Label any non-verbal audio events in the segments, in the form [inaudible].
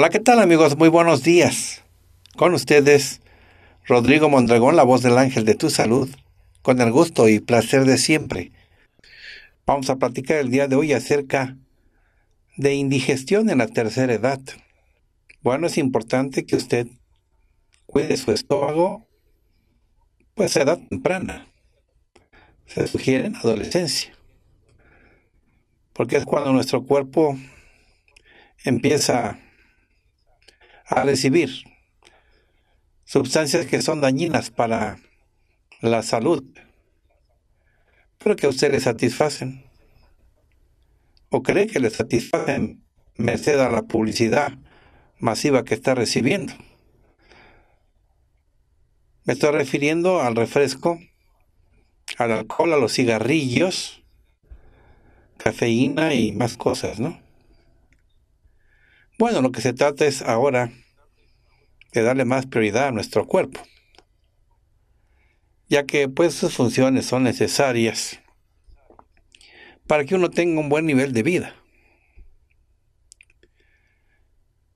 Hola, ¿qué tal amigos? Muy buenos días. Con ustedes, Rodrigo Mondragón, la voz del ángel de tu salud, con el gusto y placer de siempre. Vamos a platicar el día de hoy acerca de indigestión en la tercera edad. Bueno, es importante que usted cuide su estómago, pues a edad temprana. Se sugiere en adolescencia. Porque es cuando nuestro cuerpo empieza a recibir sustancias que son dañinas para la salud, pero que a usted le satisfacen o cree que le satisfacen merced a la publicidad masiva que está recibiendo. Me estoy refiriendo al refresco, al alcohol, a los cigarrillos, cafeína y más cosas, ¿no? Bueno, lo que se trata es ahora de darle más prioridad a nuestro cuerpo, ya que pues sus funciones son necesarias para que uno tenga un buen nivel de vida.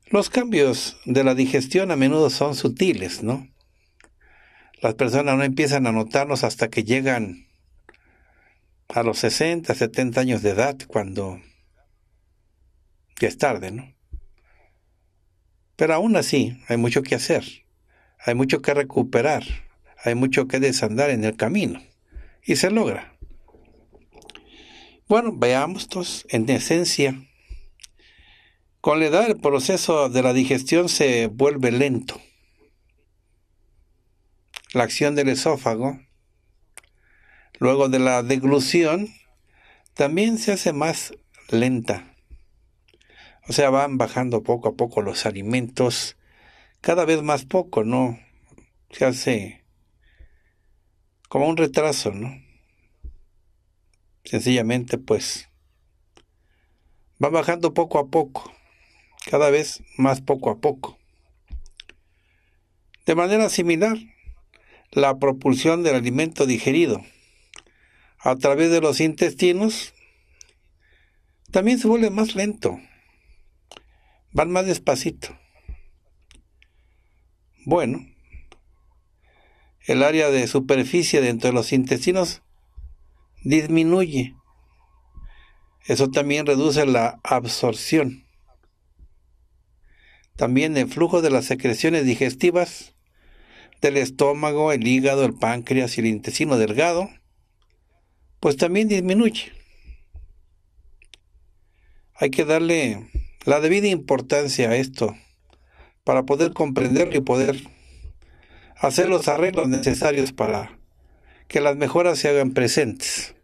Los cambios de la digestión a menudo son sutiles, ¿no? Las personas no empiezan a notarlos hasta que llegan a los 60, 70 años de edad, cuando ya es tarde, ¿no? Pero aún así, hay mucho que hacer, hay mucho que recuperar, hay mucho que desandar en el camino. Y se logra. Bueno, veamos todos pues, en esencia, con la edad el proceso de la digestión se vuelve lento. La acción del esófago, luego de la deglución, también se hace más lenta. O sea, van bajando poco a poco los alimentos, cada vez más poco, ¿no? Se hace como un retraso, ¿no? Sencillamente, pues, va bajando poco a poco, cada vez más poco a poco. De manera similar, la propulsión del alimento digerido a través de los intestinos también se vuelve más lento. Van más despacito. Bueno, el área de superficie dentro de los intestinos disminuye. Eso también reduce la absorción. También el flujo de las secreciones digestivas del estómago, el hígado, el páncreas y el intestino delgado, pues también disminuye. Hay que darle la debida importancia a esto para poder comprenderlo y poder hacer los arreglos necesarios para que las mejoras se hagan presentes,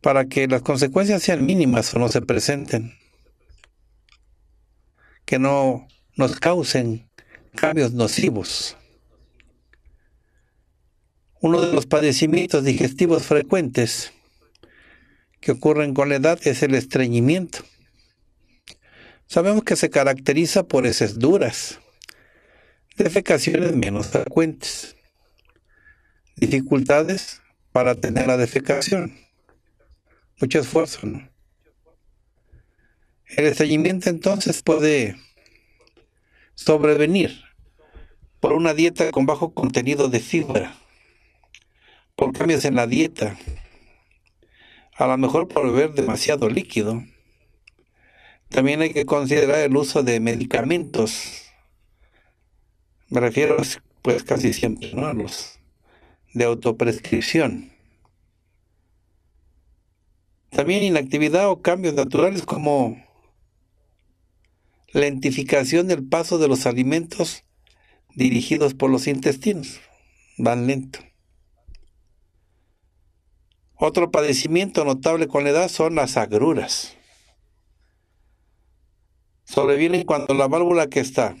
para que las consecuencias sean mínimas o no se presenten, que no nos causen cambios nocivos. Uno de los padecimientos digestivos frecuentes que ocurren con la edad es el estreñimiento. Sabemos que se caracteriza por heces duras, defecaciones menos frecuentes, dificultades para tener la defecación, mucho esfuerzo. El estreñimiento entonces puede sobrevenir por una dieta con bajo contenido de fibra, por cambios en la dieta, a lo mejor por beber demasiado líquido. También hay que considerar el uso de medicamentos. Me refiero pues casi siempre a los de autoprescripción. También inactividad o cambios naturales como lentificación del paso de los alimentos dirigidos por los intestinos. Van lento. Otro padecimiento notable con la edad son las agruras. Sobrevienen cuando la válvula que está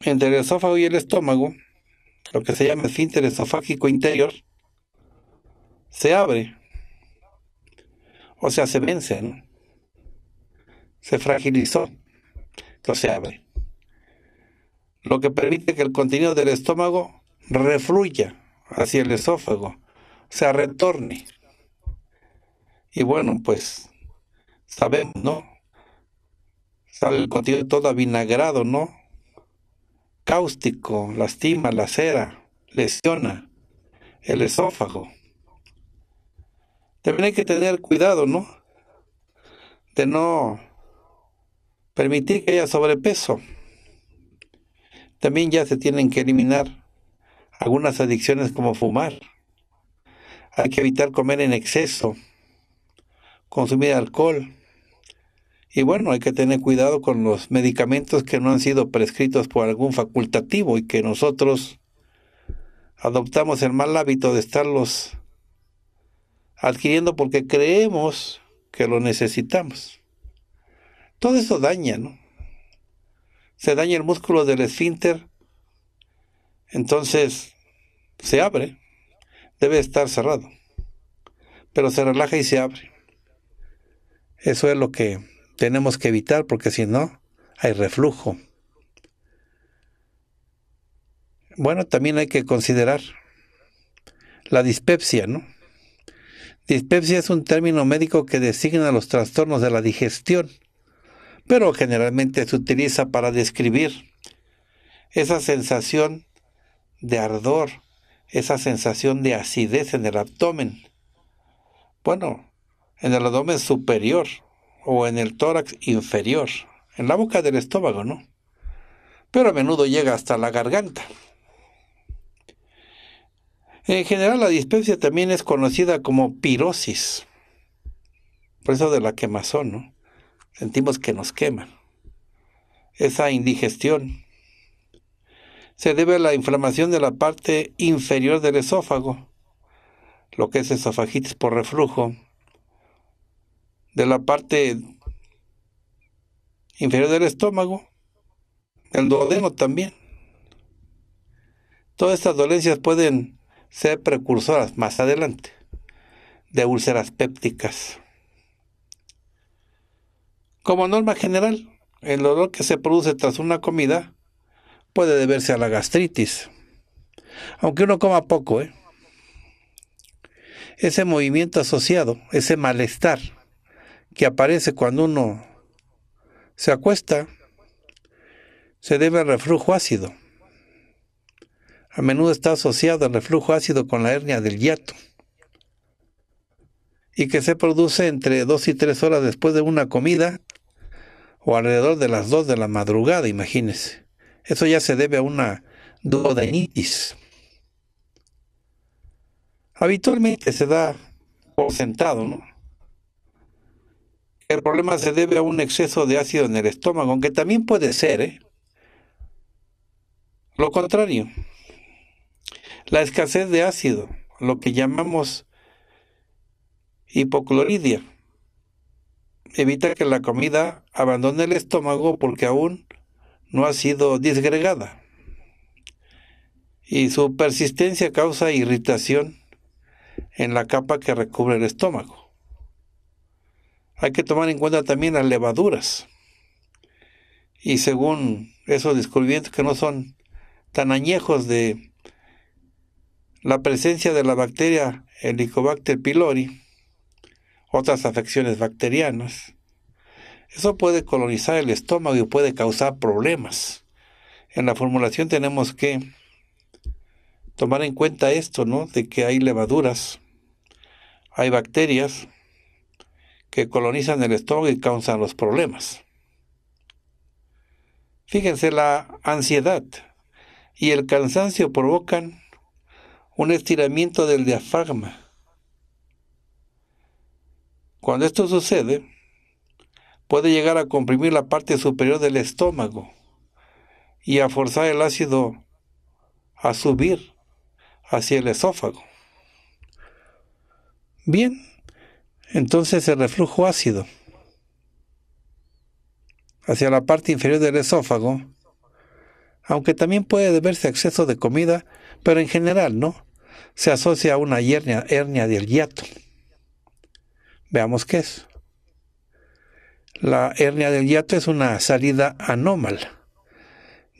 entre el esófago y el estómago, lo que se llama esfínter esofágico interior, se abre. O sea, se vence, Se fragilizó. Entonces se abre. Lo que permite que el contenido del estómago refluya hacia el esófago se retorne. Y bueno, pues sabemos, ¿no? Sale el contenido todo vinagrado ¿no? Cáustico, lastima, la cera, lesiona el esófago. También hay que tener cuidado, ¿no? De no permitir que haya sobrepeso. También ya se tienen que eliminar algunas adicciones como fumar. Hay que evitar comer en exceso, consumir alcohol. Y bueno, hay que tener cuidado con los medicamentos que no han sido prescritos por algún facultativo y que nosotros adoptamos el mal hábito de estarlos adquiriendo porque creemos que lo necesitamos. Todo eso daña, ¿no? Se daña el músculo del esfínter, entonces se abre debe estar cerrado, pero se relaja y se abre. Eso es lo que tenemos que evitar porque si no, hay reflujo. Bueno, también hay que considerar la dispepsia, ¿no? Dispepsia es un término médico que designa los trastornos de la digestión, pero generalmente se utiliza para describir esa sensación de ardor esa sensación de acidez en el abdomen. Bueno, en el abdomen superior o en el tórax inferior, en la boca del estómago, ¿no? Pero a menudo llega hasta la garganta. En general la dispepsia también es conocida como pirosis, por eso de la quemazón, ¿no? Sentimos que nos queman. Esa indigestión se debe a la inflamación de la parte inferior del esófago, lo que es esofagitis por reflujo, de la parte inferior del estómago, el duodeno también. Todas estas dolencias pueden ser precursoras más adelante de úlceras pépticas. Como norma general, el dolor que se produce tras una comida puede deberse a la gastritis, aunque uno coma poco. ¿eh? Ese movimiento asociado, ese malestar que aparece cuando uno se acuesta, se debe al reflujo ácido. A menudo está asociado al reflujo ácido con la hernia del hiato y que se produce entre dos y tres horas después de una comida o alrededor de las dos de la madrugada, imagínese. Eso ya se debe a una duodenitis. Habitualmente se da por sentado, ¿no? El problema se debe a un exceso de ácido en el estómago, aunque también puede ser ¿eh? lo contrario. La escasez de ácido, lo que llamamos hipocloridia, evita que la comida abandone el estómago porque aún no ha sido disgregada y su persistencia causa irritación en la capa que recubre el estómago. Hay que tomar en cuenta también las levaduras y según esos descubrimientos que no son tan añejos de la presencia de la bacteria Helicobacter pylori, otras afecciones bacterianas, eso puede colonizar el estómago y puede causar problemas. En la formulación tenemos que tomar en cuenta esto, ¿no? De que hay levaduras, hay bacterias que colonizan el estómago y causan los problemas. Fíjense, la ansiedad y el cansancio provocan un estiramiento del diafragma. Cuando esto sucede, puede llegar a comprimir la parte superior del estómago y a forzar el ácido a subir hacia el esófago. Bien, entonces el reflujo ácido hacia la parte inferior del esófago, aunque también puede deberse a exceso de comida, pero en general no, se asocia a una hernia, hernia del hiato. Veamos qué es. La hernia del hiato es una salida anómala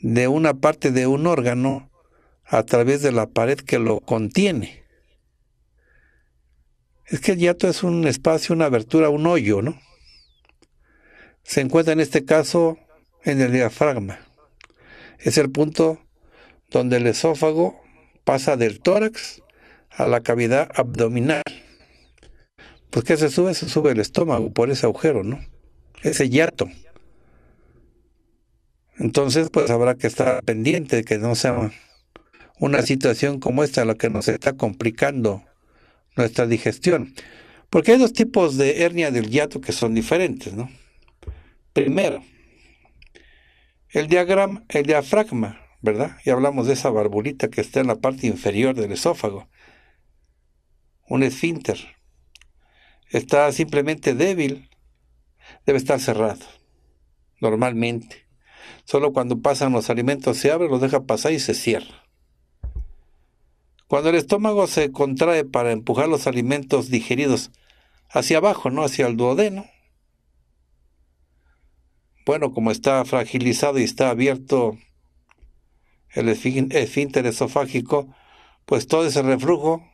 de una parte de un órgano a través de la pared que lo contiene. Es que el hiato es un espacio, una abertura, un hoyo, ¿no? Se encuentra en este caso en el diafragma. Es el punto donde el esófago pasa del tórax a la cavidad abdominal. Pues qué se sube, se sube el estómago por ese agujero, ¿no? ese hiato. Entonces, pues habrá que estar pendiente de que no sea una situación como esta la que nos está complicando nuestra digestión. Porque hay dos tipos de hernia del hiato que son diferentes, ¿no? Primero, el, diagrama, el diafragma, ¿verdad? Y hablamos de esa barbulita que está en la parte inferior del esófago, un esfínter. Está simplemente débil debe estar cerrado, normalmente. Solo cuando pasan los alimentos se abre, los deja pasar y se cierra. Cuando el estómago se contrae para empujar los alimentos digeridos hacia abajo, no hacia el duodeno, bueno, como está fragilizado y está abierto el esfínter esofágico, pues todo ese reflujo,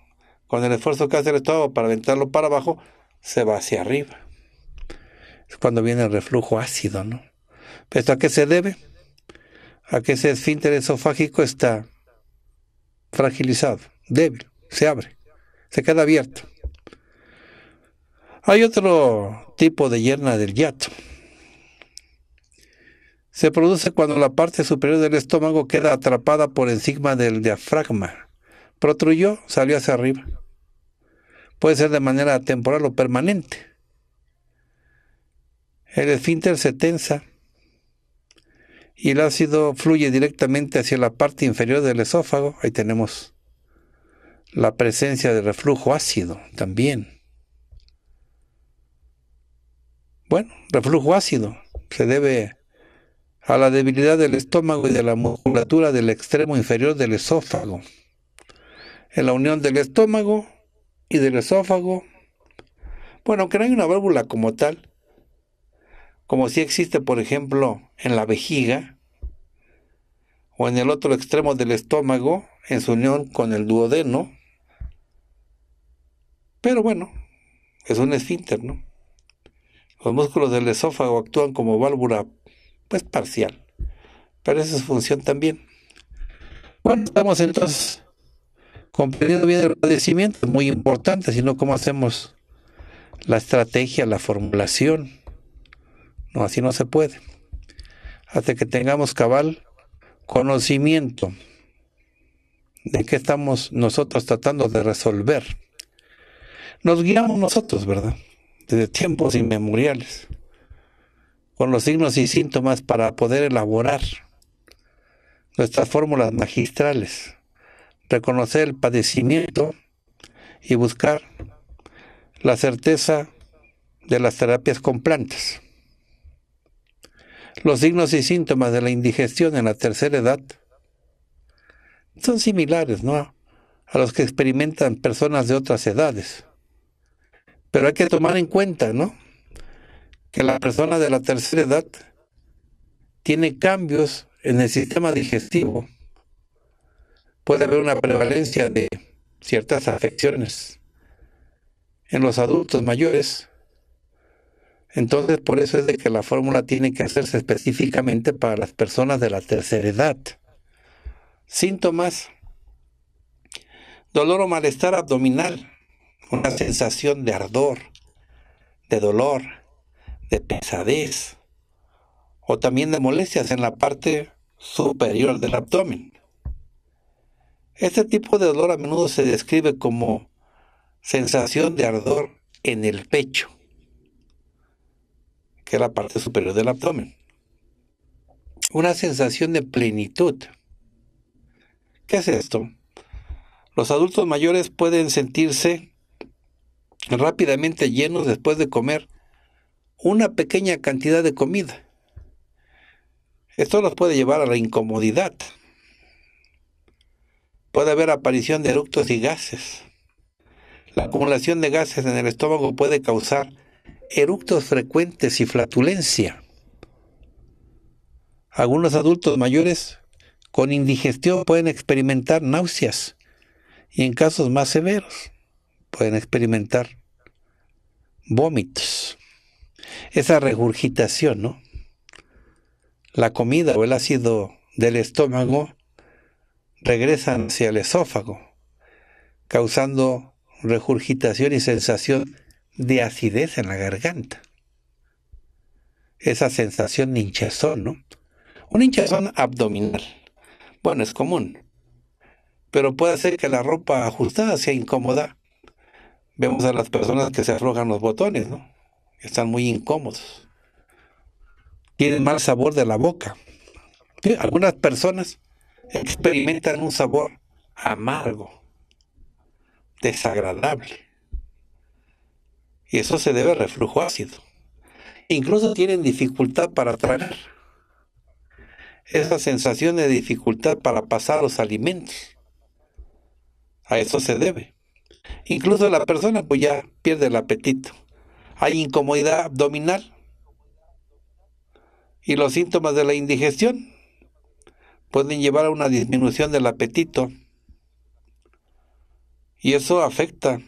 con el esfuerzo que hace el estómago para ventarlo para abajo, se va hacia arriba es cuando viene el reflujo ácido, ¿no? ¿Esto a qué se debe? A que ese esfínter esofágico está fragilizado, débil, se abre, se queda abierto. Hay otro tipo de yerna del yato. Se produce cuando la parte superior del estómago queda atrapada por encima del diafragma. Protruyó, salió hacia arriba. Puede ser de manera temporal o permanente. El esfínter se tensa y el ácido fluye directamente hacia la parte inferior del esófago. Ahí tenemos la presencia de reflujo ácido también. Bueno, reflujo ácido se debe a la debilidad del estómago y de la musculatura del extremo inferior del esófago. En la unión del estómago y del esófago, bueno, aunque no hay una válvula como tal, como si existe, por ejemplo, en la vejiga o en el otro extremo del estómago, en su unión con el duodeno. Pero bueno, es un esfínter, ¿no? Los músculos del esófago actúan como válvula, pues parcial, pero esa es función también. Bueno, estamos entonces comprendiendo bien el Es muy importante, sino cómo hacemos la estrategia, la formulación así no se puede. Hasta que tengamos cabal conocimiento de qué estamos nosotros tratando de resolver. Nos guiamos nosotros, ¿verdad? Desde tiempos inmemoriales, con los signos y síntomas para poder elaborar nuestras fórmulas magistrales, reconocer el padecimiento y buscar la certeza de las terapias con plantas. Los signos y síntomas de la indigestión en la tercera edad son similares a los que experimentan personas de otras edades. Pero hay que tomar en cuenta que la persona de la tercera edad tiene cambios en el sistema digestivo. Puede haber una prevalencia de ciertas afecciones en los adultos mayores entonces, por eso es de que la fórmula tiene que hacerse específicamente para las personas de la tercera edad. Síntomas. Dolor o malestar abdominal. Una sensación de ardor, de dolor, de pesadez. O también de molestias en la parte superior del abdomen. Este tipo de dolor a menudo se describe como sensación de ardor en el pecho que es la parte superior del abdomen. Una sensación de plenitud. ¿Qué es esto? Los adultos mayores pueden sentirse rápidamente llenos después de comer una pequeña cantidad de comida. Esto los puede llevar a la incomodidad. Puede haber aparición de eructos y gases. La acumulación de gases en el estómago puede causar eructos frecuentes y flatulencia. Algunos adultos mayores con indigestión pueden experimentar náuseas y en casos más severos pueden experimentar vómitos. Esa regurgitación, ¿no? La comida o el ácido del estómago regresan hacia el esófago, causando regurgitación y sensación de acidez en la garganta. Esa sensación de hinchazón, ¿no? Un hinchazón abdominal. Bueno, es común. Pero puede ser que la ropa ajustada sea incómoda. Vemos a las personas que se aflojan los botones, ¿no? Están muy incómodos. Tienen mal sabor de la boca. Algunas personas experimentan un sabor amargo, desagradable y eso se debe a reflujo ácido. Incluso tienen dificultad para tragar. Esa sensación de dificultad para pasar los alimentos. A eso se debe. Incluso la persona pues ya pierde el apetito. Hay incomodidad abdominal. Y los síntomas de la indigestión pueden llevar a una disminución del apetito. Y eso afecta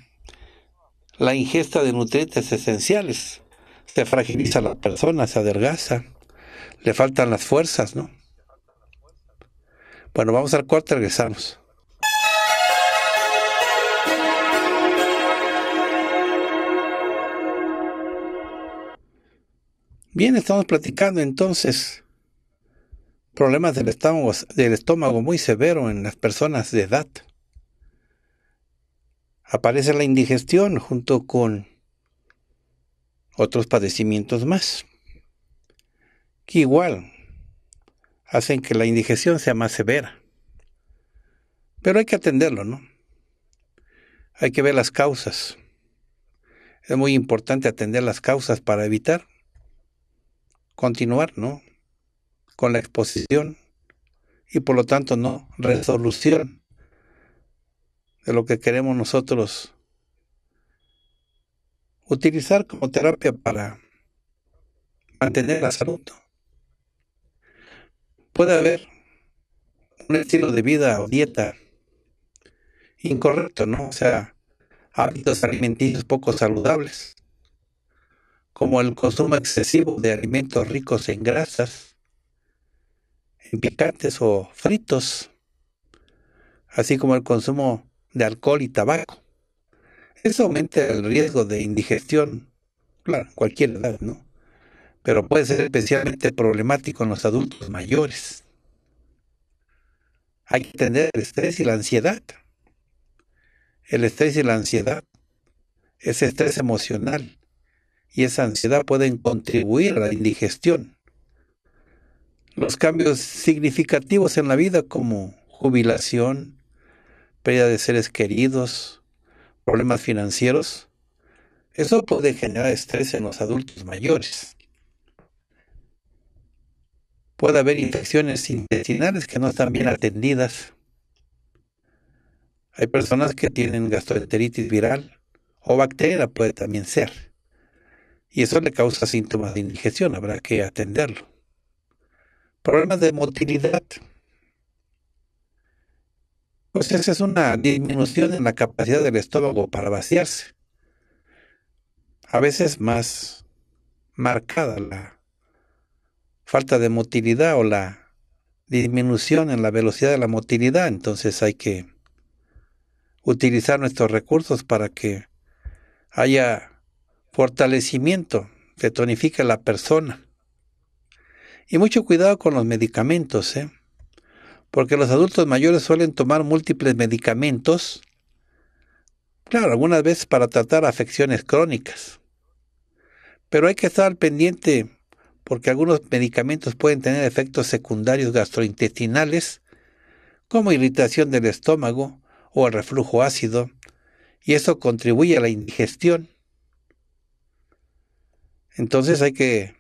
la ingesta de nutrientes esenciales. Se fragiliza a la persona, se adelgaza, le faltan las fuerzas, ¿no? Bueno, vamos al y regresamos. Bien, estamos platicando entonces problemas del estómago, del estómago muy severo en las personas de edad aparece la indigestión junto con otros padecimientos más, que igual hacen que la indigestión sea más severa. Pero hay que atenderlo, ¿no? Hay que ver las causas. Es muy importante atender las causas para evitar continuar, ¿no? Con la exposición y por lo tanto no resolución de lo que queremos nosotros utilizar como terapia para mantener la salud. Puede haber un estilo de vida o dieta incorrecto, ¿no? O sea, hábitos alimenticios poco saludables, como el consumo excesivo de alimentos ricos en grasas, en picantes o fritos, así como el consumo de alcohol y tabaco. Eso aumenta el riesgo de indigestión, claro, cualquier edad, ¿no? Pero puede ser especialmente problemático en los adultos mayores. Hay que tener el estrés y la ansiedad. El estrés y la ansiedad ...ese estrés emocional y esa ansiedad pueden contribuir a la indigestión. Los cambios significativos en la vida como jubilación, pérdida de seres queridos, problemas financieros, eso puede generar estrés en los adultos mayores. Puede haber infecciones intestinales que no están bien atendidas. Hay personas que tienen gastroenteritis viral o bacteria puede también ser. Y eso le causa síntomas de indigestión, habrá que atenderlo. Problemas de motilidad, pues esa es una disminución en la capacidad del estómago para vaciarse. A veces más marcada la falta de motilidad o la disminución en la velocidad de la motilidad, entonces hay que utilizar nuestros recursos para que haya fortalecimiento, que tonifique la persona. Y mucho cuidado con los medicamentos, ¿eh? porque los adultos mayores suelen tomar múltiples medicamentos, claro, algunas veces para tratar afecciones crónicas. Pero hay que estar pendiente porque algunos medicamentos pueden tener efectos secundarios gastrointestinales, como irritación del estómago o el reflujo ácido, y eso contribuye a la indigestión. Entonces hay que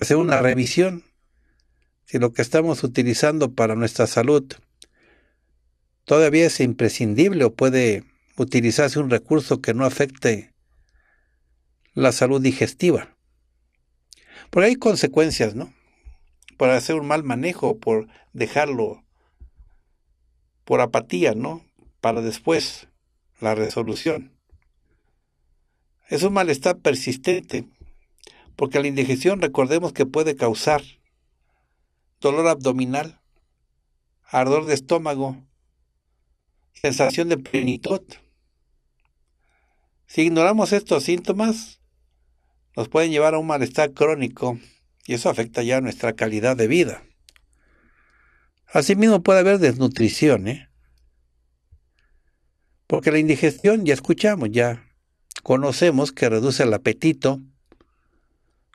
hacer una revisión si lo que estamos utilizando para nuestra salud todavía es imprescindible o puede utilizarse un recurso que no afecte la salud digestiva. Porque hay consecuencias, ¿no? Por hacer un mal manejo, por dejarlo por apatía, ¿no? Para después la resolución. Es un malestar persistente, porque la indigestión recordemos que puede causar dolor abdominal, ardor de estómago, sensación de plenitud. Si ignoramos estos síntomas, nos pueden llevar a un malestar crónico y eso afecta ya nuestra calidad de vida. Asimismo puede haber desnutrición, ¿eh? porque la indigestión ya escuchamos, ya conocemos que reduce el apetito,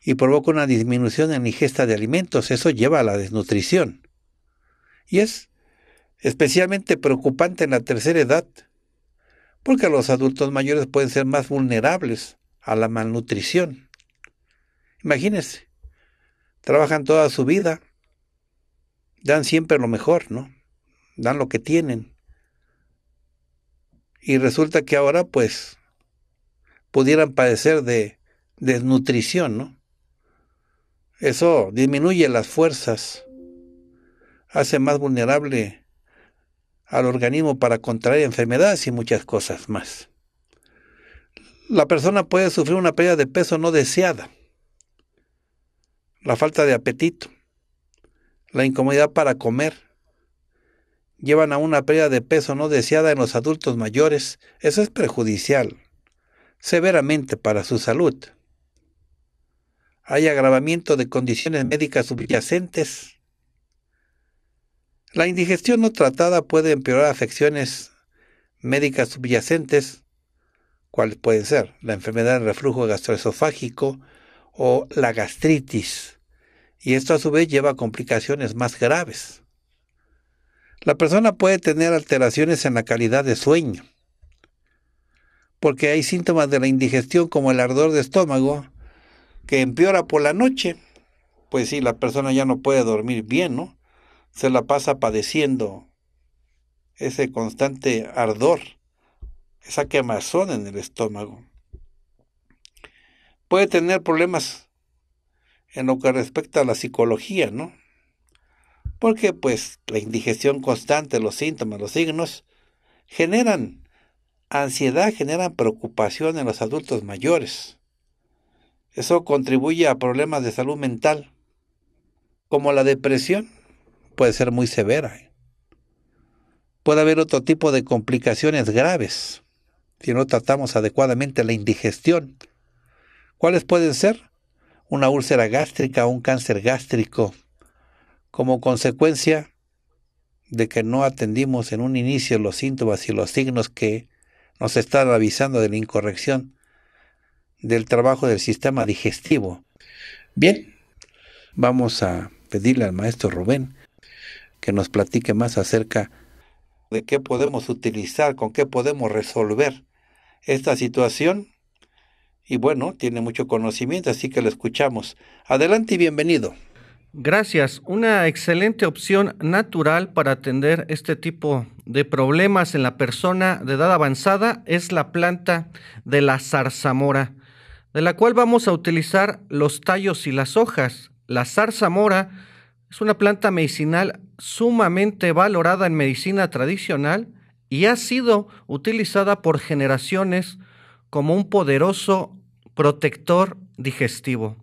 y provoca una disminución en la ingesta de alimentos. Eso lleva a la desnutrición. Y es especialmente preocupante en la tercera edad, porque los adultos mayores pueden ser más vulnerables a la malnutrición. Imagínense, trabajan toda su vida, dan siempre lo mejor, ¿no? Dan lo que tienen. Y resulta que ahora pues pudieran padecer de desnutrición, ¿no? Eso disminuye las fuerzas, hace más vulnerable al organismo para contraer enfermedades y muchas cosas más. La persona puede sufrir una pérdida de peso no deseada, la falta de apetito, la incomodidad para comer, llevan a una pérdida de peso no deseada en los adultos mayores. Eso es perjudicial, severamente para su salud hay agravamiento de condiciones médicas subyacentes. La indigestión no tratada puede empeorar afecciones médicas subyacentes, cuáles pueden ser la enfermedad de reflujo gastroesofágico o la gastritis, y esto a su vez lleva a complicaciones más graves. La persona puede tener alteraciones en la calidad de sueño, porque hay síntomas de la indigestión como el ardor de estómago, que empeora por la noche, pues sí, la persona ya no puede dormir bien, ¿no? Se la pasa padeciendo ese constante ardor, esa quemazón en el estómago. Puede tener problemas en lo que respecta a la psicología, ¿no? Porque pues la indigestión constante, los síntomas, los signos, generan ansiedad, generan preocupación en los adultos mayores. Eso contribuye a problemas de salud mental, como la depresión, puede ser muy severa. ¿eh? Puede haber otro tipo de complicaciones graves si no tratamos adecuadamente la indigestión. ¿Cuáles pueden ser? Una úlcera gástrica o un cáncer gástrico, como consecuencia de que no atendimos en un inicio los síntomas y los signos que nos están avisando de la incorrección del trabajo del sistema digestivo. Bien, vamos a pedirle al maestro Rubén que nos platique más acerca de qué podemos utilizar, con qué podemos resolver esta situación. Y bueno, tiene mucho conocimiento, así que lo escuchamos. Adelante y bienvenido. Gracias. Una excelente opción natural para atender este tipo de problemas en la persona de edad avanzada es la planta de la zarzamora de la cual vamos a utilizar los tallos y las hojas. La zarzamora es una planta medicinal sumamente valorada en medicina tradicional y ha sido utilizada por generaciones como un poderoso protector digestivo.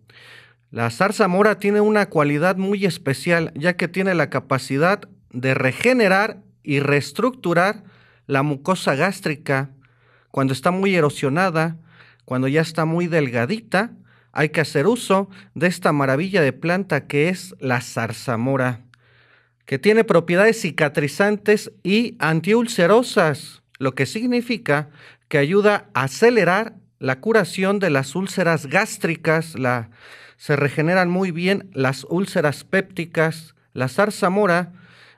La zarzamora tiene una cualidad muy especial ya que tiene la capacidad de regenerar y reestructurar la mucosa gástrica cuando está muy erosionada, cuando ya está muy delgadita, hay que hacer uso de esta maravilla de planta que es la zarzamora, que tiene propiedades cicatrizantes y antiulcerosas, lo que significa que ayuda a acelerar la curación de las úlceras gástricas, se regeneran muy bien las úlceras pépticas, la zarzamora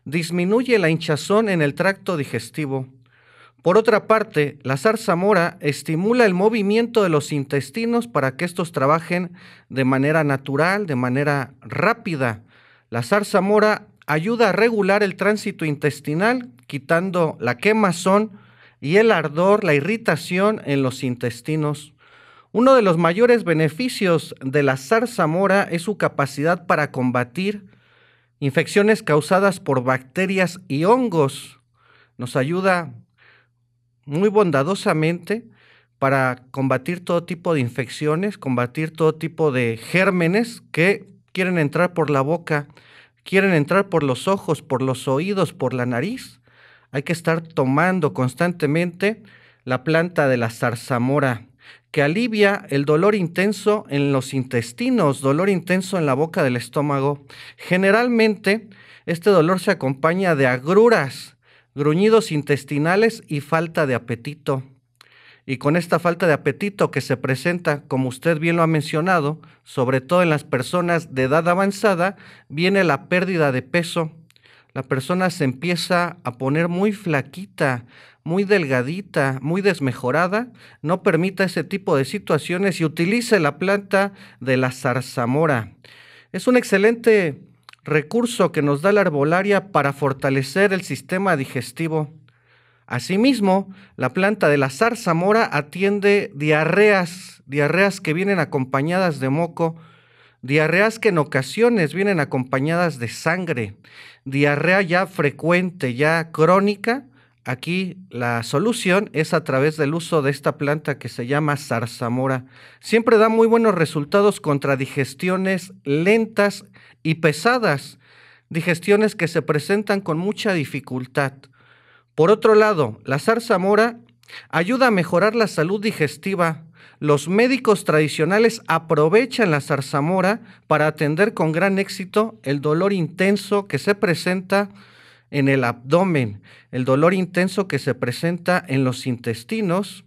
disminuye la hinchazón en el tracto digestivo por otra parte, la zarzamora estimula el movimiento de los intestinos para que estos trabajen de manera natural, de manera rápida. La zarzamora ayuda a regular el tránsito intestinal, quitando la quemazón y el ardor, la irritación en los intestinos. Uno de los mayores beneficios de la zarzamora es su capacidad para combatir infecciones causadas por bacterias y hongos. Nos ayuda muy bondadosamente para combatir todo tipo de infecciones, combatir todo tipo de gérmenes que quieren entrar por la boca, quieren entrar por los ojos, por los oídos, por la nariz. Hay que estar tomando constantemente la planta de la zarzamora, que alivia el dolor intenso en los intestinos, dolor intenso en la boca del estómago. Generalmente, este dolor se acompaña de agruras, gruñidos intestinales y falta de apetito. Y con esta falta de apetito que se presenta, como usted bien lo ha mencionado, sobre todo en las personas de edad avanzada, viene la pérdida de peso. La persona se empieza a poner muy flaquita, muy delgadita, muy desmejorada. No permita ese tipo de situaciones y utilice la planta de la zarzamora. Es un excelente recurso que nos da la arbolaria para fortalecer el sistema digestivo. Asimismo, la planta de la zarzamora atiende diarreas, diarreas que vienen acompañadas de moco, diarreas que en ocasiones vienen acompañadas de sangre, diarrea ya frecuente, ya crónica, Aquí la solución es a través del uso de esta planta que se llama zarzamora. Siempre da muy buenos resultados contra digestiones lentas y pesadas, digestiones que se presentan con mucha dificultad. Por otro lado, la zarzamora ayuda a mejorar la salud digestiva. Los médicos tradicionales aprovechan la zarzamora para atender con gran éxito el dolor intenso que se presenta en el abdomen, el dolor intenso que se presenta en los intestinos,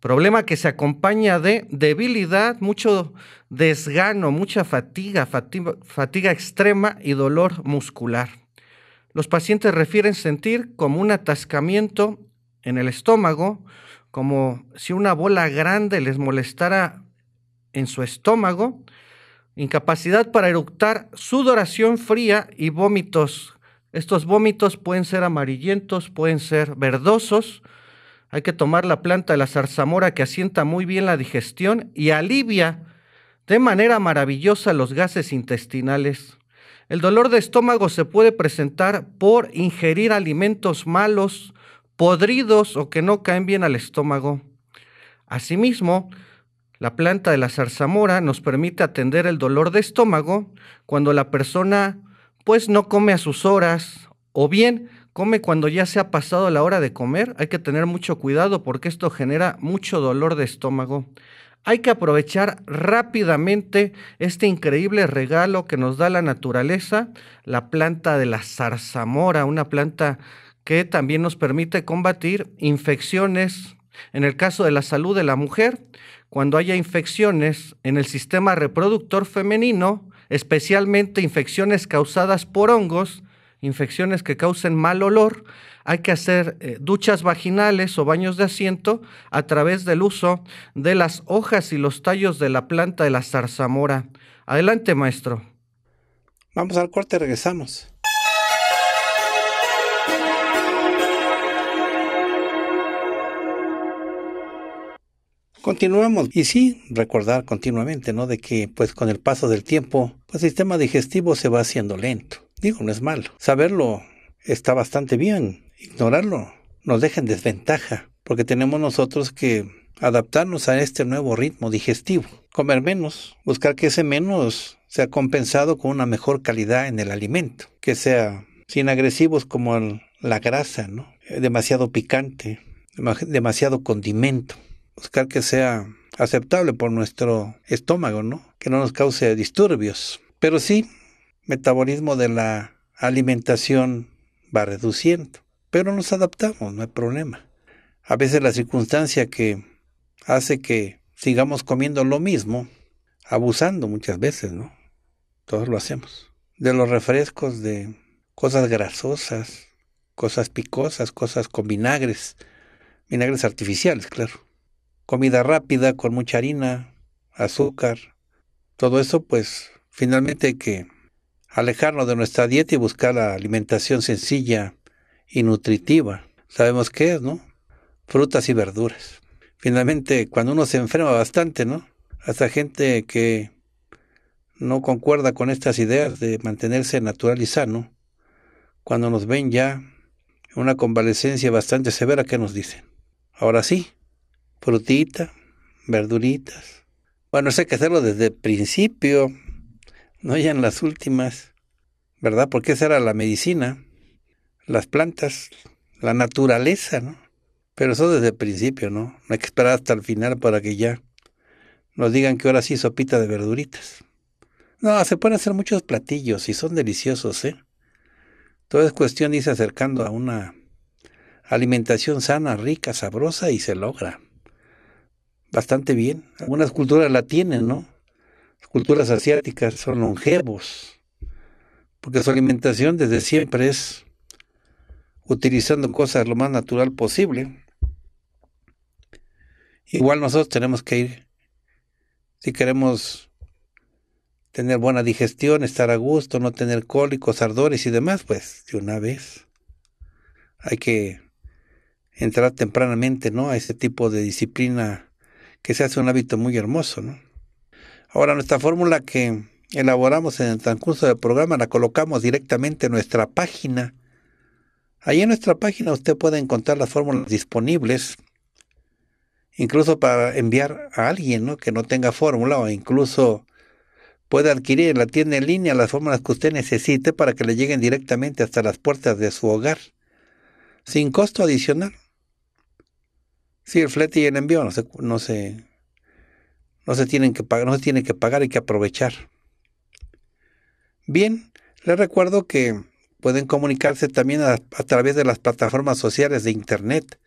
problema que se acompaña de debilidad, mucho desgano, mucha fatiga, fatiga, extrema y dolor muscular. Los pacientes refieren sentir como un atascamiento en el estómago, como si una bola grande les molestara en su estómago, incapacidad para eructar, sudoración fría y vómitos estos vómitos pueden ser amarillentos, pueden ser verdosos. Hay que tomar la planta de la zarzamora que asienta muy bien la digestión y alivia de manera maravillosa los gases intestinales. El dolor de estómago se puede presentar por ingerir alimentos malos, podridos o que no caen bien al estómago. Asimismo, la planta de la zarzamora nos permite atender el dolor de estómago cuando la persona pues no come a sus horas o bien come cuando ya se ha pasado la hora de comer. Hay que tener mucho cuidado porque esto genera mucho dolor de estómago. Hay que aprovechar rápidamente este increíble regalo que nos da la naturaleza, la planta de la zarzamora, una planta que también nos permite combatir infecciones. En el caso de la salud de la mujer, cuando haya infecciones en el sistema reproductor femenino, especialmente infecciones causadas por hongos, infecciones que causen mal olor, hay que hacer eh, duchas vaginales o baños de asiento a través del uso de las hojas y los tallos de la planta de la zarzamora. Adelante, maestro. Vamos al corte, regresamos. Continuamos. Y sí, recordar continuamente, ¿no? De que, pues con el paso del tiempo, pues, el sistema digestivo se va haciendo lento. Digo, no es malo. Saberlo está bastante bien. Ignorarlo nos deja en desventaja, porque tenemos nosotros que adaptarnos a este nuevo ritmo digestivo. Comer menos, buscar que ese menos sea compensado con una mejor calidad en el alimento, que sea sin agresivos como la grasa, ¿no? Eh, demasiado picante, demasiado condimento buscar que sea aceptable por nuestro estómago, ¿no? Que no nos cause disturbios. Pero sí, metabolismo de la alimentación va reduciendo, pero nos adaptamos, no hay problema. A veces la circunstancia que hace que sigamos comiendo lo mismo, abusando muchas veces, ¿no? Todos lo hacemos. De los refrescos, de cosas grasosas, cosas picosas, cosas con vinagres, vinagres artificiales, claro comida rápida con mucha harina, azúcar, todo eso, pues finalmente hay que alejarnos de nuestra dieta y buscar la alimentación sencilla y nutritiva. Sabemos qué es, ¿no? Frutas y verduras. Finalmente, cuando uno se enferma bastante, ¿no? Hasta gente que no concuerda con estas ideas de mantenerse natural y sano, cuando nos ven ya una convalecencia bastante severa, ¿qué nos dicen? Ahora sí, frutita, verduritas. Bueno, eso hay que hacerlo desde el principio, no ya en las últimas, ¿verdad? Porque esa era la medicina, las plantas, la naturaleza, ¿no? Pero eso desde el principio, ¿no? No hay que esperar hasta el final para que ya nos digan que ahora sí sopita de verduritas. No, se pueden hacer muchos platillos y son deliciosos, ¿eh? Todo es cuestión de irse acercando a una alimentación sana, rica, sabrosa y se logra bastante bien. Algunas culturas la tienen, ¿no? Las culturas asiáticas son longevos, porque su alimentación desde siempre es utilizando cosas lo más natural posible. Igual nosotros tenemos que ir, si queremos tener buena digestión, estar a gusto, no tener cólicos, ardores y demás, pues de una vez hay que entrar tempranamente, ¿no? A ese tipo de disciplina que se hace un hábito muy hermoso. Ahora, nuestra fórmula que elaboramos en el transcurso del programa la colocamos directamente en nuestra página. Ahí en nuestra página usted puede encontrar las fórmulas disponibles, incluso para enviar a alguien que no tenga fórmula o incluso puede adquirir en la tienda en línea las fórmulas que usted necesite para que le lleguen directamente hasta las puertas de su hogar, sin costo adicional. Sí, el flete y el envío no se, no se, no tienen que pagar, no se tiene que pagar, hay que aprovechar. Bien, les recuerdo que pueden comunicarse también a, a través de las plataformas sociales de internet,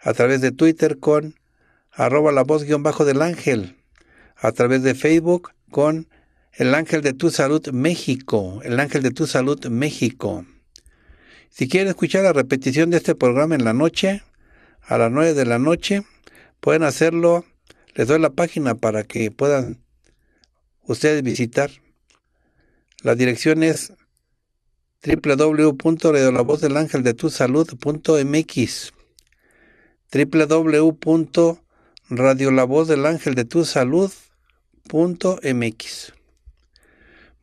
a través de Twitter con arroba la voz guión bajo del ángel, a través de Facebook con el ángel de tu salud México, el ángel de tu salud México. Si quieren escuchar la repetición de este programa en la noche, a las 9 de la noche. Pueden hacerlo. Les doy la página para que puedan ustedes visitar. La dirección es tu salud.mx.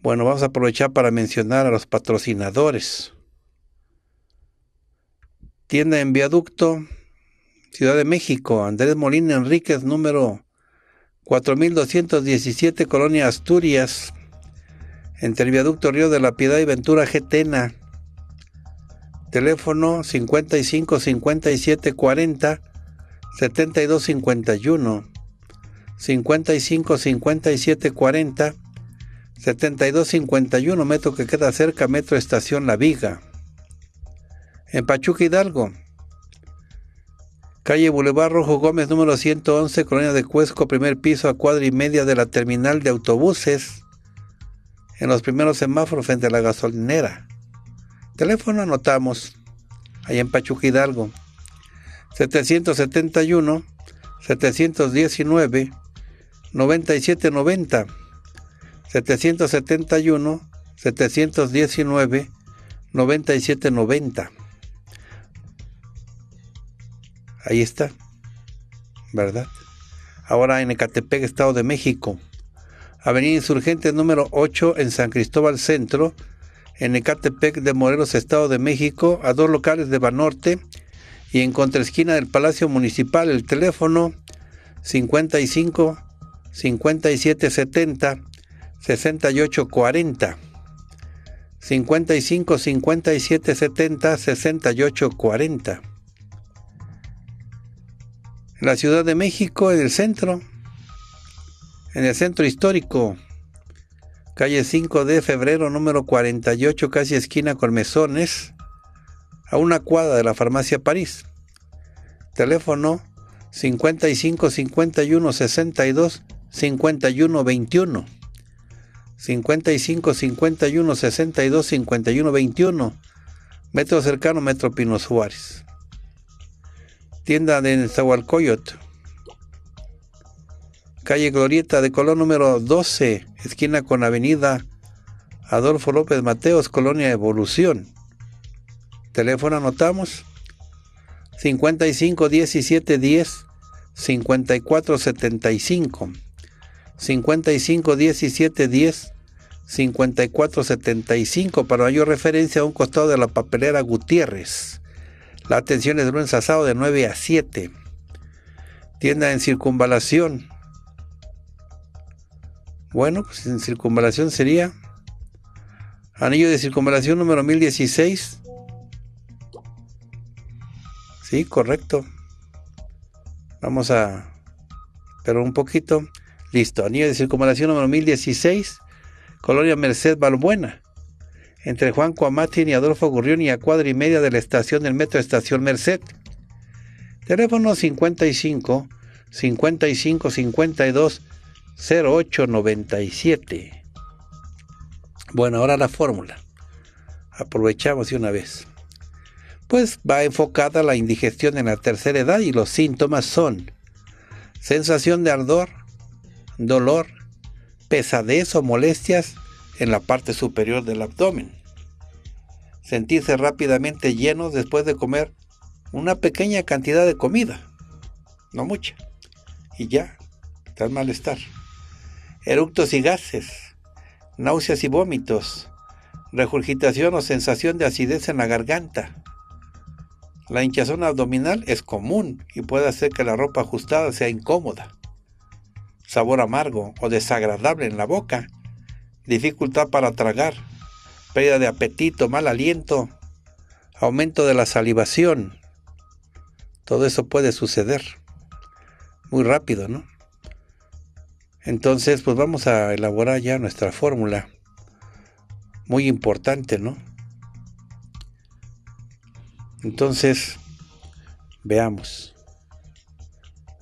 Bueno, vamos a aprovechar para mencionar a los patrocinadores. Tienda en viaducto, Ciudad de México, Andrés Molina Enríquez, número 4217, Colonia Asturias, entre el Viaducto Río de la Piedad y Ventura Getena. Teléfono 55 7251 555740-7251, 55 metro que queda cerca, metro estación La Viga. En Pachuca Hidalgo, Calle Boulevard Rojo Gómez, número 111, Colonia de Cuesco, primer piso a cuadra y media de la terminal de autobuses, en los primeros semáforos frente a la gasolinera. Teléfono anotamos, ahí en Pachuca Hidalgo, 771 719 9790 771 719 9790 ahí está, ¿verdad? Ahora en Ecatepec, Estado de México. Avenida Insurgentes número 8 en San Cristóbal Centro, en Ecatepec de Morelos, Estado de México, a dos locales de Banorte y en contraesquina del Palacio Municipal, el teléfono 55 57 70 68 40. 55 57 70 68 40 la Ciudad de México, en el centro, en el centro histórico, calle 5 de febrero, número 48, casi esquina con mesones, a una cuadra de la farmacia París. Teléfono 55 51 62 51 21. 55 51 62 51 21. Metro cercano, Metro Pino Suárez tienda de Zahualcoyot, calle Glorieta de Colón número 12, esquina con avenida Adolfo López Mateos, Colonia Evolución. Teléfono anotamos 55 17 10 54 75 55 17 10 54 75 para mayor referencia a un costado de la papelera Gutiérrez. La atención es de un de 9 a 7. Tienda en circunvalación. Bueno, pues en circunvalación sería. Anillo de circunvalación número 1016. Sí, correcto. Vamos a. Pero un poquito. Listo. Anillo de circunvalación número 1016. Colonia Merced Balbuena entre Juan Cuamatín y Adolfo Gurrión y a cuadra y media de la estación del metro Estación Merced. Teléfono 55 55 52 0897. Bueno, ahora la fórmula. Aprovechamos de una vez. Pues va enfocada la indigestión en la tercera edad y los síntomas son sensación de ardor, dolor, pesadez o molestias en la parte superior del abdomen. Sentirse rápidamente lleno después de comer una pequeña cantidad de comida, no mucha, y ya, tal malestar. Eructos y gases, náuseas y vómitos, regurgitación o sensación de acidez en la garganta. La hinchazón abdominal es común y puede hacer que la ropa ajustada sea incómoda. Sabor amargo o desagradable en la boca dificultad para tragar, pérdida de apetito, mal aliento, aumento de la salivación. Todo eso puede suceder muy rápido, ¿no? Entonces, pues vamos a elaborar ya nuestra fórmula. Muy importante, ¿no? Entonces, veamos.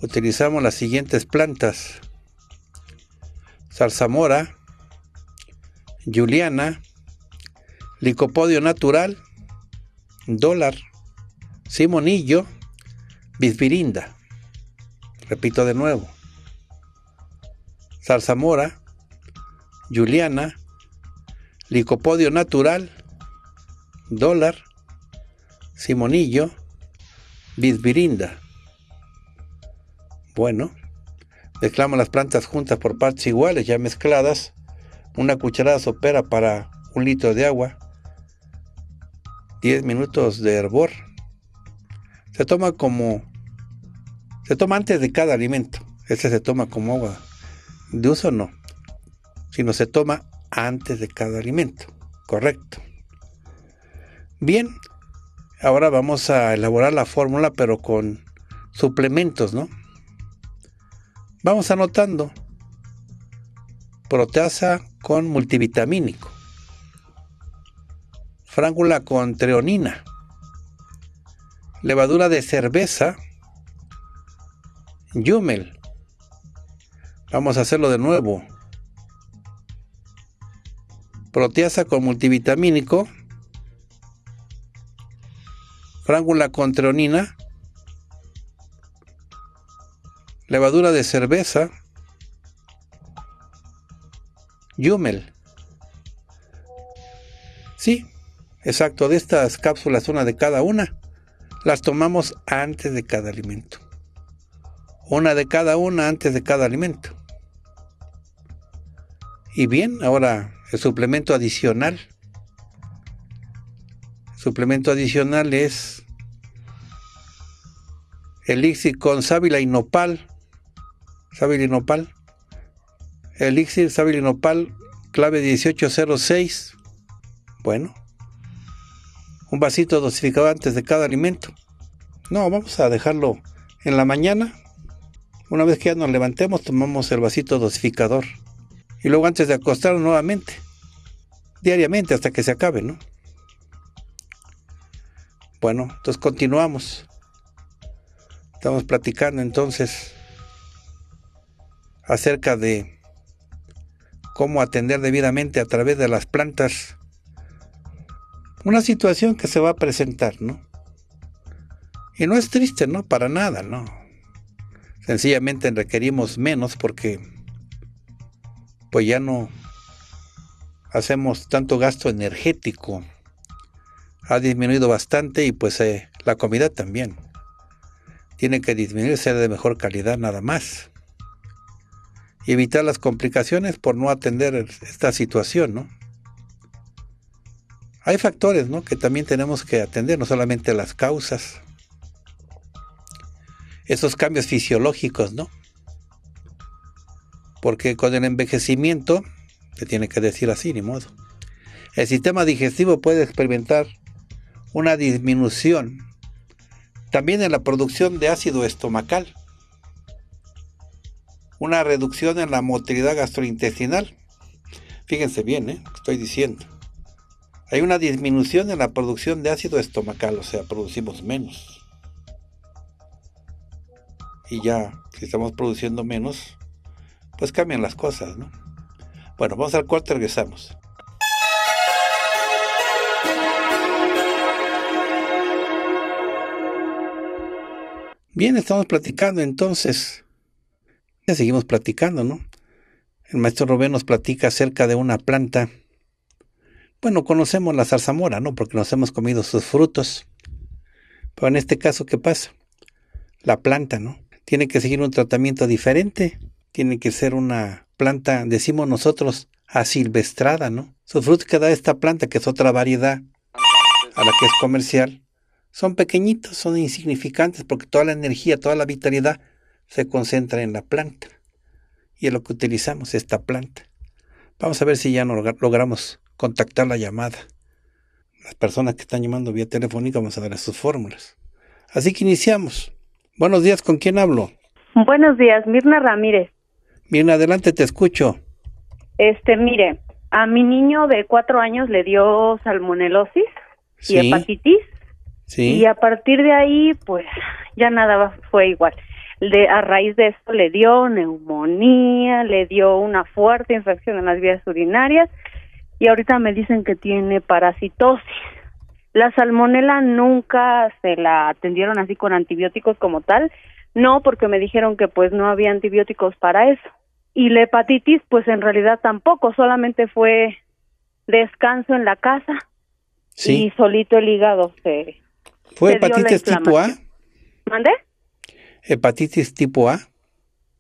Utilizamos las siguientes plantas. salsamora Juliana, Licopodio Natural, Dólar, Simonillo, Bisbirinda. Repito de nuevo. Salsamora... Juliana, Licopodio Natural, Dólar, Simonillo, Bisbirinda. Bueno, mezclamos las plantas juntas por partes iguales, ya mezcladas una cucharada sopera para un litro de agua, 10 minutos de hervor. Se toma como, se toma antes de cada alimento. Este se toma como agua de uso, no, sino se toma antes de cada alimento. Correcto. Bien, ahora vamos a elaborar la fórmula, pero con suplementos, ¿no? Vamos anotando. Proteasa con multivitamínico, frángula con treonina, levadura de cerveza, yumel. Vamos a hacerlo de nuevo. Proteasa con multivitamínico, frángula con treonina, levadura de cerveza, Yumel. Sí, exacto, de estas cápsulas, una de cada una, las tomamos antes de cada alimento. Una de cada una antes de cada alimento. Y bien, ahora el suplemento adicional. El suplemento adicional es elixir con sábila y nopal. Sábila y nopal. Elixir Sable clave 1806. Bueno, un vasito dosificado antes de cada alimento. No, vamos a dejarlo en la mañana. Una vez que ya nos levantemos, tomamos el vasito dosificador. Y luego antes de acostarnos nuevamente. Diariamente hasta que se acabe, ¿no? Bueno, entonces continuamos. Estamos platicando entonces acerca de cómo atender debidamente a través de las plantas una situación que se va a presentar, ¿no? Y no es triste, ¿no? Para nada, ¿no? Sencillamente requerimos menos porque pues ya no hacemos tanto gasto energético. Ha disminuido bastante y pues eh, la comida también. Tiene que disminuir, ser de mejor calidad nada más evitar las complicaciones por no atender esta situación, ¿no? Hay factores, ¿no? Que también tenemos que atender, no solamente las causas. Esos cambios fisiológicos, ¿no? Porque con el envejecimiento, se tiene que decir así, ni modo, el sistema digestivo puede experimentar una disminución también en la producción de ácido estomacal una reducción en la motilidad gastrointestinal. Fíjense bien, ¿eh? estoy diciendo. Hay una disminución en la producción de ácido estomacal, o sea, producimos menos. Y ya, si estamos produciendo menos, pues cambian las cosas, ¿no? Bueno, vamos al cuarto. regresamos. Bien, estamos platicando entonces seguimos platicando, ¿no? El maestro Rubén nos platica acerca de una planta. Bueno, conocemos la zarzamora, ¿no? Porque nos hemos comido sus frutos. Pero en este caso, ¿qué pasa? La planta, ¿no? Tiene que seguir un tratamiento diferente. Tiene que ser una planta, decimos nosotros, asilvestrada, ¿no? Sus frutos que da esta planta, que es otra variedad a la que es comercial, son pequeñitos, son insignificantes, porque toda la energía, toda la vitalidad se concentra en la planta y en lo que utilizamos esta planta. Vamos a ver si ya no logramos contactar la llamada. Las personas que están llamando vía telefónica vamos a ver sus fórmulas. Así que iniciamos. Buenos días, ¿con quién hablo? Buenos días, Mirna Ramírez. Bien, adelante, te escucho. Este, mire, a mi niño de cuatro años le dio salmonelosis y hepatitis. Y a partir de ahí, pues ya nada fue igual a raíz de esto le dio neumonía, le dio una fuerte infección en las vías urinarias y ahorita me dicen que tiene parasitosis. La salmonela nunca se la atendieron así con antibióticos como tal, no, porque me dijeron que pues no había antibióticos para eso. Y la hepatitis pues en realidad tampoco, solamente fue descanso en la casa ¿Sí? y solito el hígado se... ¿Fue hepatitis tipo A? hepatitis tipo A?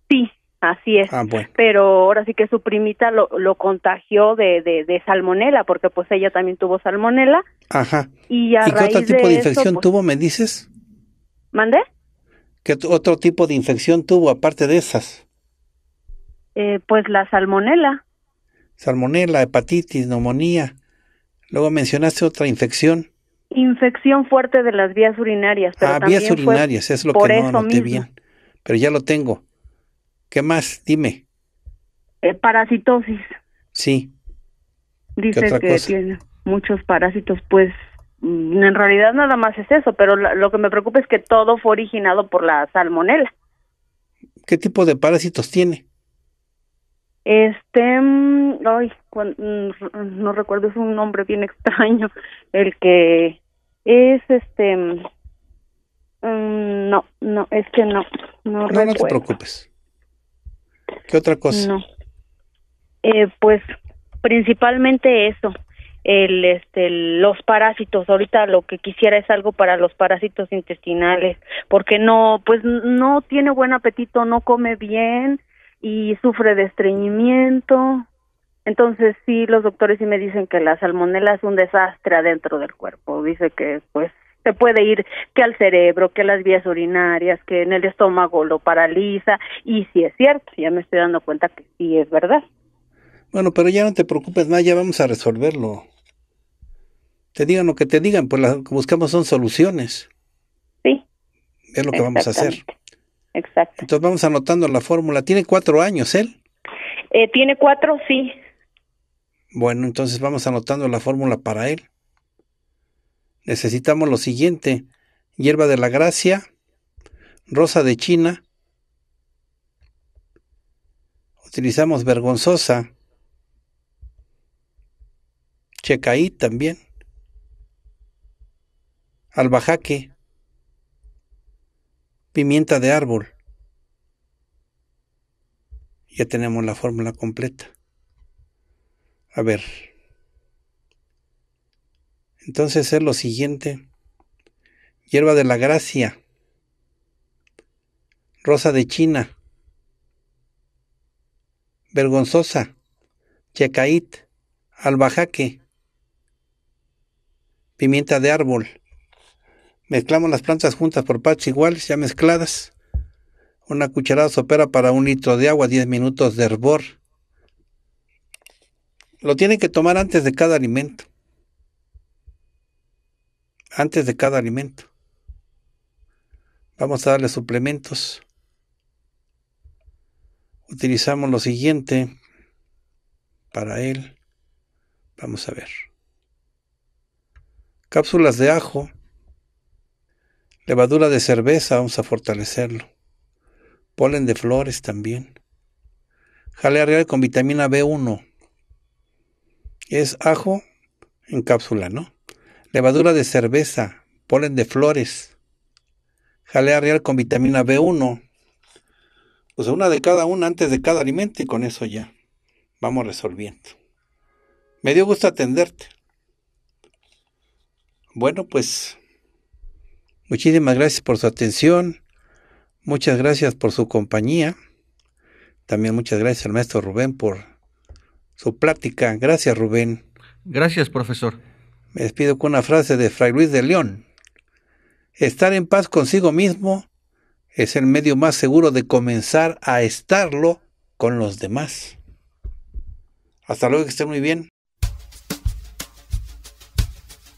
Sí, Así es. Ah, Pero ahora sí que su primita lo, contagió de, de, salmonela, porque pues ella también tuvo salmonela. Ajá. ¿Y, qué otro tipo de, infección pues tuvo, me dices? ¿Mandé? ¿Qué otro tipo de infección tuvo aparte de esas? Eh, pues la salmonela. Salmonela, hepatitis, neumonía. Luego mencionaste otra infección. Infección fuerte de las vías urinarias. Pero ah, vías urinarias, es lo que no noté bien. Pero ya lo tengo. ¿Qué más? Dime. Eh, parasitosis. Sí. Dice que tiene muchos parásitos, pues mm, en realidad nada más es eso, pero lo que me preocupa es que todo fue originado por la salmonela. ¿Qué tipo de parásitos tiene? Este, mm, ay, mm, no recuerdo, es un nombre bien [laughs] extraño, el que es este, mm, no, no, es que no, no, no, recuerdo. no te preocupes. ¿Qué otra cosa? No. Eh, pues principalmente eso, el, este, los parásitos. Ahorita lo que quisiera es algo para los parásitos intestinales, porque no, pues no tiene buen apetito, no come bien y sufre de estreñimiento. Entonces sí, los doctores sí me dicen que la salmonela es un desastre adentro del cuerpo. Dice que pues se puede ir que al cerebro, que a las vías urinarias, que en el estómago lo paraliza. Y si es cierto, ya me estoy dando cuenta que sí es verdad. Bueno, pero ya no te preocupes más ya vamos a resolverlo. Te digan lo que te digan, pues lo que buscamos son soluciones. Sí. Es lo que vamos a hacer exacto. Entonces vamos anotando la fórmula. ¿Tiene cuatro años él? Eh, tiene cuatro, sí. Bueno, entonces vamos anotando la fórmula para él. Necesitamos lo siguiente. Hierba de la gracia, rosa de China. Utilizamos vergonzosa. Checaí también. Albajaque pimienta de árbol. Ya tenemos la fórmula completa. A ver. Entonces es lo siguiente. Hierba de la gracia. Rosa de China. Vergonzosa. checait, Albajaque. Pimienta de árbol Mezclamos las plantas juntas por partes iguales, ya mezcladas. Una cucharada sopera para un litro de agua, 10 minutos de hervor. Lo tienen que tomar antes de cada alimento. Antes de cada alimento. Vamos a darle suplementos. Utilizamos lo siguiente para él. Vamos a ver. Cápsulas de ajo, Levadura de cerveza vamos a fortalecerlo. Polen de flores también. Jalea real con vitamina B1. Es ajo en cápsula, ¿no? Levadura de cerveza, polen de flores. Jalea real con vitamina B1. O sea, una de cada una antes de cada alimento y con eso ya vamos resolviendo. Me dio gusto atenderte. Bueno, pues Muchísimas gracias por su atención. Muchas gracias por su compañía. También muchas gracias al maestro Rubén por su plática. Gracias, Rubén. Gracias, profesor. Me despido con una frase de Fray Luis de León. Estar en paz consigo mismo es el medio más seguro de comenzar a estarlo con los demás. Hasta luego, que estén muy bien.